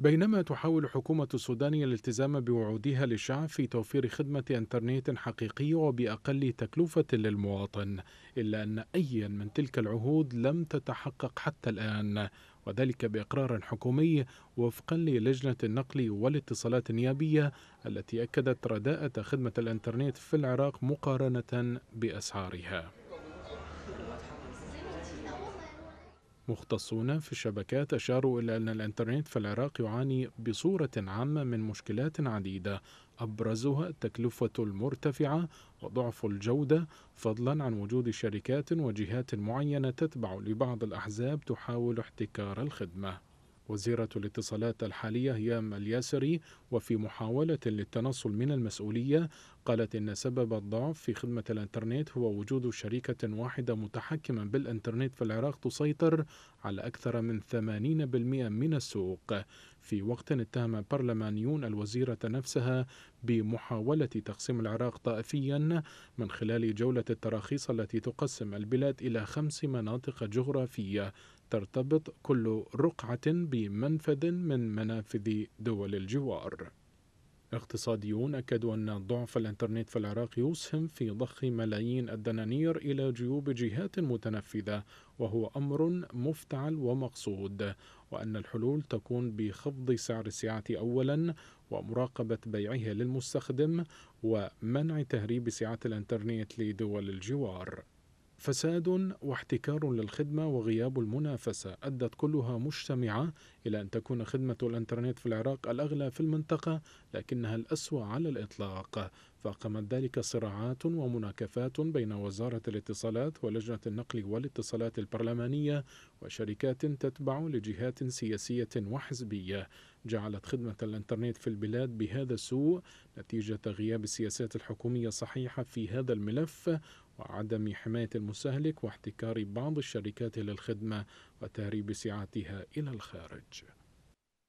بينما تحاول حكومة السودان الالتزام بوعودها للشعب في توفير خدمة انترنت حقيقية وبأقل تكلفة للمواطن، إلا أن أي من تلك العهود لم تتحقق حتى الآن، وذلك بإقرار حكومي وفقا للجنة النقل والاتصالات النيابية التي أكدت رداءة خدمة الانترنت في العراق مقارنة بأسعارها. مختصون في الشبكات أشاروا إلى أن الإنترنت في العراق يعاني بصورة عامة من مشكلات عديدة أبرزها التكلفة المرتفعة وضعف الجودة فضلا عن وجود شركات وجهات معينة تتبع لبعض الأحزاب تحاول احتكار الخدمة وزيرة الاتصالات الحالية هيام الياسري وفي محاولة للتنصل من المسؤولية قالت إن سبب الضعف في خدمة الإنترنت هو وجود شركة واحدة متحكمة بالإنترنت في العراق تسيطر على أكثر من 80% من السوق في وقت اتهم برلمانيون الوزيرة نفسها بمحاولة تقسيم العراق طائفيا من خلال جولة التراخيص التي تقسم البلاد إلى خمس مناطق جغرافية ترتبط كل رقعة بمنفذ من منافذ دول الجوار اقتصاديون أكدوا أن ضعف الإنترنت في العراق يسهم في ضخ ملايين الدنانير إلى جيوب جهات متنفذة وهو أمر مفتعل ومقصود وأن الحلول تكون بخفض سعر السعة أولا ومراقبة بيعها للمستخدم ومنع تهريب سعة الإنترنت لدول الجوار فساد واحتكار للخدمة وغياب المنافسة أدت كلها مجتمعة إلى أن تكون خدمة الإنترنت في العراق الأغلى في المنطقة لكنها الأسوأ على الإطلاق فقامت ذلك صراعات ومناكفات بين وزارة الاتصالات ولجنة النقل والاتصالات البرلمانية وشركات تتبع لجهات سياسية وحزبية جعلت خدمة الإنترنت في البلاد بهذا السوء نتيجة غياب السياسات الحكومية الصحيحة في هذا الملف وعدم حماية المستهلك واحتكار بعض الشركات للخدمة وتهريب سعتها إلى الخارج